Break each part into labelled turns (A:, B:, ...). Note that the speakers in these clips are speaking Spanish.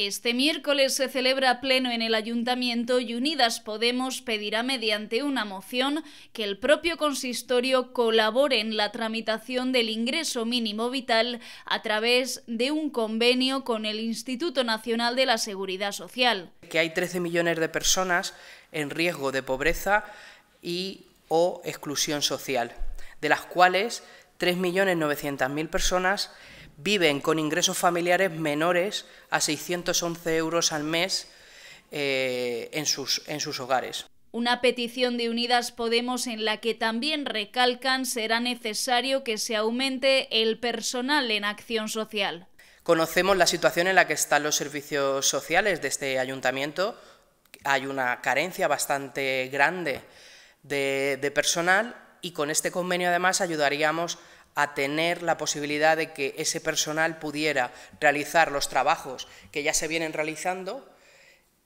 A: Este miércoles se celebra pleno en el ayuntamiento y Unidas Podemos pedirá mediante una moción que el propio consistorio colabore en la tramitación del ingreso mínimo vital a través de un convenio con el Instituto Nacional de la Seguridad Social.
B: Que hay 13 millones de personas en riesgo de pobreza y o exclusión social, de las cuales 3.900.000 personas viven con ingresos familiares menores a 611 euros al mes eh, en, sus, en sus hogares.
A: Una petición de Unidas Podemos en la que también recalcan será necesario que se aumente el personal en acción social.
B: Conocemos la situación en la que están los servicios sociales de este ayuntamiento. Hay una carencia bastante grande de personal y con este convenio además ayudaríamos a tener la posibilidad de que ese personal pudiera realizar los trabajos que ya se vienen realizando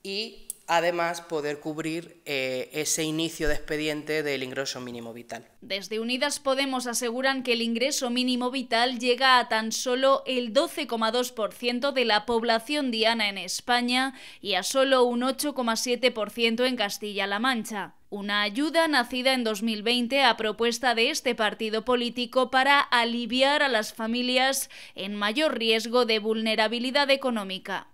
B: y además poder cubrir eh, ese inicio de expediente del ingreso mínimo vital.
A: Desde Unidas Podemos aseguran que el ingreso mínimo vital llega a tan solo el 12,2% de la población diana en España y a solo un 8,7% en Castilla-La Mancha una ayuda nacida en 2020 a propuesta de este partido político para aliviar a las familias en mayor riesgo de vulnerabilidad económica.